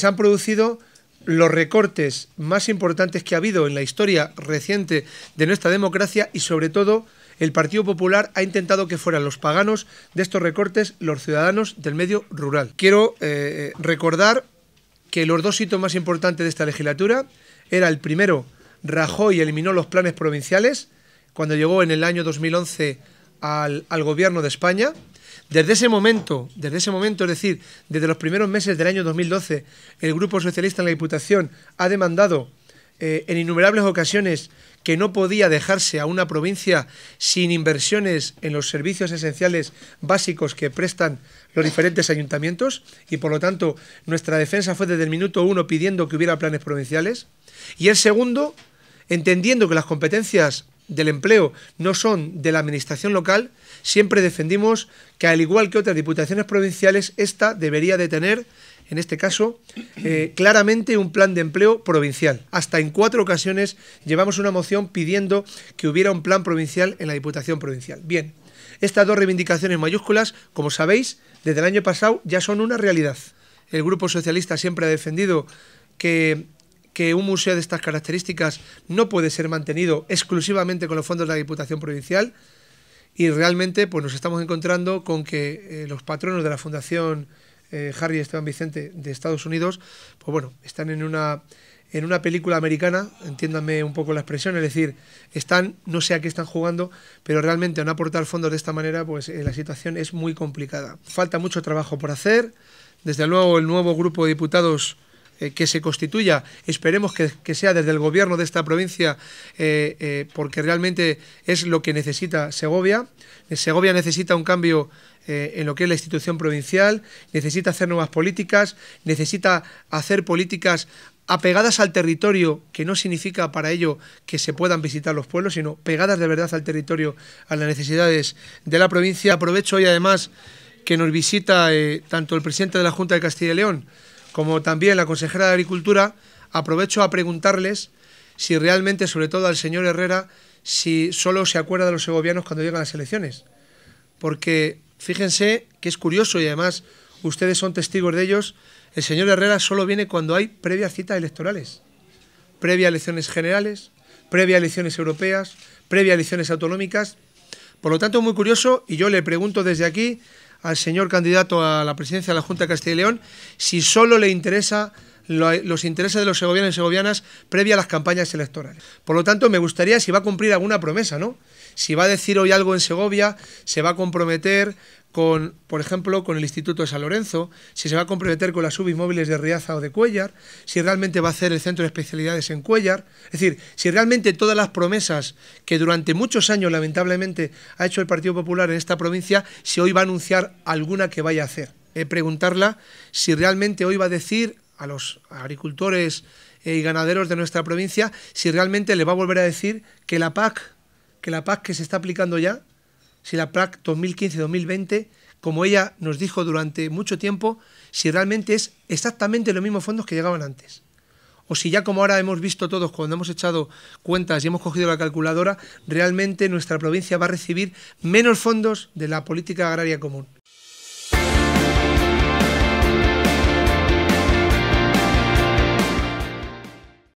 se han producido los recortes más importantes que ha habido en la historia reciente de nuestra democracia y sobre todo el Partido Popular ha intentado que fueran los paganos de estos recortes los ciudadanos del medio rural. Quiero eh, recordar que los dos hitos más importantes de esta legislatura era el primero, rajó y eliminó los planes provinciales cuando llegó en el año 2011 al, al gobierno de España, desde ese momento, desde ese momento, es decir, desde los primeros meses del año 2012, el Grupo Socialista en la Diputación ha demandado eh, en innumerables ocasiones que no podía dejarse a una provincia sin inversiones en los servicios esenciales básicos que prestan los diferentes ayuntamientos y por lo tanto nuestra defensa fue desde el minuto uno pidiendo que hubiera planes provinciales y el segundo, entendiendo que las competencias del empleo no son de la administración local, siempre defendimos que al igual que otras diputaciones provinciales, esta debería de tener, en este caso, eh, claramente un plan de empleo provincial. Hasta en cuatro ocasiones llevamos una moción pidiendo que hubiera un plan provincial en la Diputación Provincial. Bien, estas dos reivindicaciones mayúsculas, como sabéis, desde el año pasado ya son una realidad. El Grupo Socialista siempre ha defendido que que un museo de estas características no puede ser mantenido exclusivamente con los fondos de la Diputación Provincial y realmente pues nos estamos encontrando con que eh, los patronos de la Fundación eh, Harry Harry Esteban Vicente de Estados Unidos, pues bueno, están en una en una película americana, entiéndanme un poco la expresión, es decir, están, no sé a qué están jugando, pero realmente a no aportar fondos de esta manera, pues eh, la situación es muy complicada. Falta mucho trabajo por hacer. Desde luego, el nuevo grupo de diputados eh, que se constituya, esperemos que, sea desde el gobierno de esta provincia, eh, eh, porque realmente es lo que necesita Segovia. Segovia necesita un cambio en lo que es la institución provincial, necesita hacer nuevas políticas, necesita hacer políticas apegadas al territorio, que no significa para ello que se puedan visitar los pueblos, sino pegadas de verdad al territorio, a las necesidades de la provincia. Aprovecho hoy además que nos visita tanto el presidente de la Junta de Castilla y León, como también la consejera de Agricultura, aprovecho a preguntarles si realmente, sobre todo al señor Herrera, si solo se acuerda de los segovianos cuando llegan las elecciones. Porque fíjense que es curioso y además ustedes son testigos de ellos, el señor Herrera solo viene cuando hay previas citas electorales, previa elecciones generales, previa elecciones europeas, previa elecciones autonómicas. Por lo tanto, muy curioso y yo le pregunto desde aquí al señor candidato a la presidencia de la Junta de Castilla y León si solo le interesa los intereses de los segovianos y segovianas previa a las campañas electorales. Por lo tanto, me gustaría si va a cumplir alguna promesa, ¿no? Si va a decir hoy algo en Segovia, se va a comprometer con, por ejemplo, con el Instituto de San Lorenzo, si se va a comprometer con las UBI de Riaza o de Cuellar, si realmente va a hacer el centro de especialidades en Cuellar, es decir, si realmente todas las promesas que durante muchos años lamentablemente ha hecho el Partido Popular en esta provincia, si hoy va a anunciar alguna que vaya a hacer. Eh, preguntarla si realmente hoy va a decir a los agricultores eh, y ganaderos de nuestra provincia si realmente le va a volver a decir que la PAC, que la PAC que se está aplicando ya, si la PAC 2015-2020, como ella nos dijo durante mucho tiempo, si realmente es exactamente los mismos fondos que llegaban antes. O si ya como ahora hemos visto todos cuando hemos echado cuentas y hemos cogido la calculadora, realmente nuestra provincia va a recibir menos fondos de la política agraria común.